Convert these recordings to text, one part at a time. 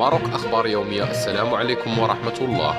ماروك أخبار يومية السلام عليكم ورحمة الله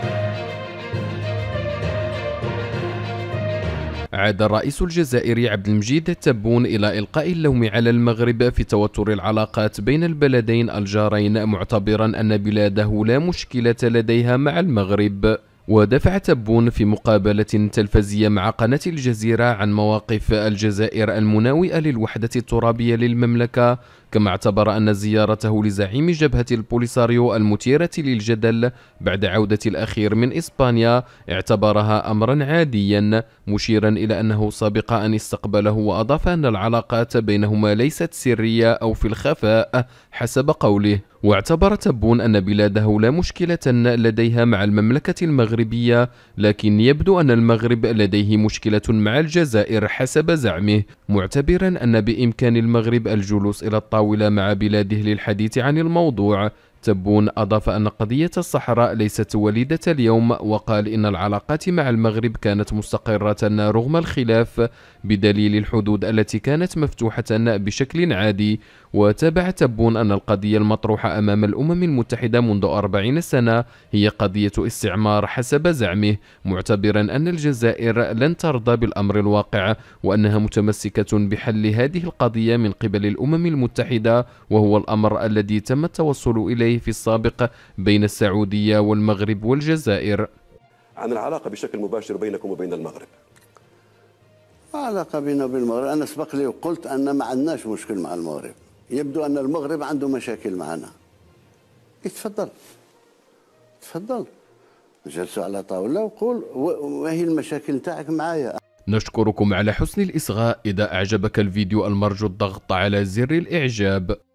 عاد الرئيس الجزائري عبد المجيد تبون إلى إلقاء اللوم على المغرب في توتر العلاقات بين البلدين الجارين معتبرا أن بلاده لا مشكلة لديها مع المغرب ودفع تبون في مقابلة تلفزية مع قناة الجزيرة عن مواقف الجزائر المناوئة للوحدة الترابية للمملكة كما اعتبر أن زيارته لزعيم جبهة البوليساريو المثيرة للجدل بعد عودة الأخير من إسبانيا اعتبرها أمرا عاديا مشيرا إلى أنه سبق أن استقبله وأضاف أن العلاقات بينهما ليست سرية أو في الخفاء حسب قوله واعتبر تبون أن بلاده لا مشكلة لديها مع المملكة المغربية لكن يبدو أن المغرب لديه مشكلة مع الجزائر حسب زعمه معتبرا أن بإمكان المغرب الجلوس إلى الطاولة مع بلاده للحديث عن الموضوع تبون أضاف أن قضية الصحراء ليست وليدة اليوم وقال إن العلاقات مع المغرب كانت مستقرة رغم الخلاف بدليل الحدود التي كانت مفتوحة بشكل عادي وتابع تبون أن القضية المطروحة أمام الأمم المتحدة منذ 40 سنة هي قضية استعمار حسب زعمه معتبرا أن الجزائر لن ترضى بالأمر الواقع وأنها متمسكة بحل هذه القضية من قبل الأمم المتحدة وهو الأمر الذي تم التوصل إليه عليه في السابق بين السعودية والمغرب والجزائر عن العلاقة بشكل مباشر بينكم وبين المغرب علاقة بيننا وبين المغرب أنا سبق لي وقلت أن ما عندناش مشكل مع المغرب يبدو أن المغرب عنده مشاكل معنا اتفضل تفضل جلسوا على طاولة وقول ما هي المشاكل تاعك معايا نشكركم على حسن الإصغاء إذا أعجبك الفيديو المرجو الضغط على زر الإعجاب